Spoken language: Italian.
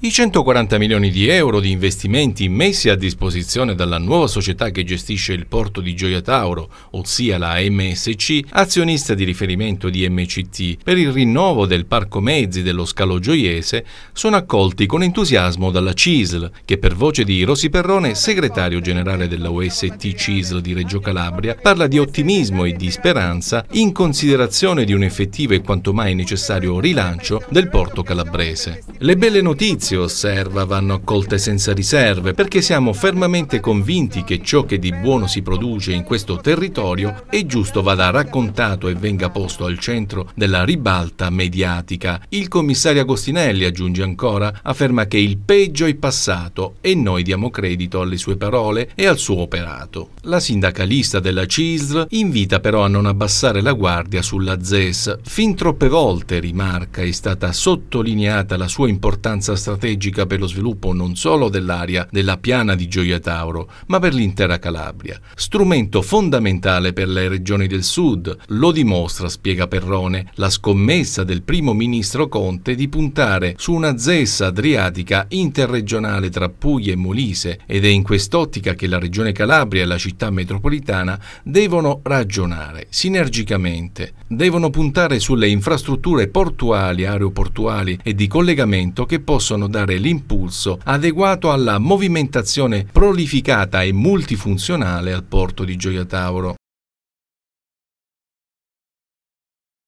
I 140 milioni di euro di investimenti messi a disposizione dalla nuova società che gestisce il porto di Gioia Tauro, ossia la MSC, azionista di riferimento di MCT, per il rinnovo del parco mezzi dello scalo gioiese, sono accolti con entusiasmo dalla CISL, che per voce di Rossi Perrone, segretario generale della UST CISL di Reggio Calabria, parla di ottimismo e di speranza in considerazione di un effettivo e quanto mai necessario rilancio del porto calabrese. Le belle notizie giudizio, osserva, vanno accolte senza riserve, perché siamo fermamente convinti che ciò che di buono si produce in questo territorio è giusto vada raccontato e venga posto al centro della ribalta mediatica. Il commissario Agostinelli, aggiunge ancora, afferma che il peggio è passato e noi diamo credito alle sue parole e al suo operato. La sindacalista della CISL invita però a non abbassare la guardia sulla ZES. Fin troppe volte, rimarca, è stata sottolineata la sua importanza strategica strategica per lo sviluppo non solo dell'area della piana di Gioia Tauro, ma per l'intera Calabria. Strumento fondamentale per le regioni del sud, lo dimostra, spiega Perrone, la scommessa del primo ministro Conte di puntare su una zessa adriatica interregionale tra Puglia e Molise ed è in quest'ottica che la regione Calabria e la città metropolitana devono ragionare sinergicamente, devono puntare sulle infrastrutture portuali, aeroportuali e di collegamento che possono dare l'impulso adeguato alla movimentazione prolificata e multifunzionale al porto di Gioia Tauro.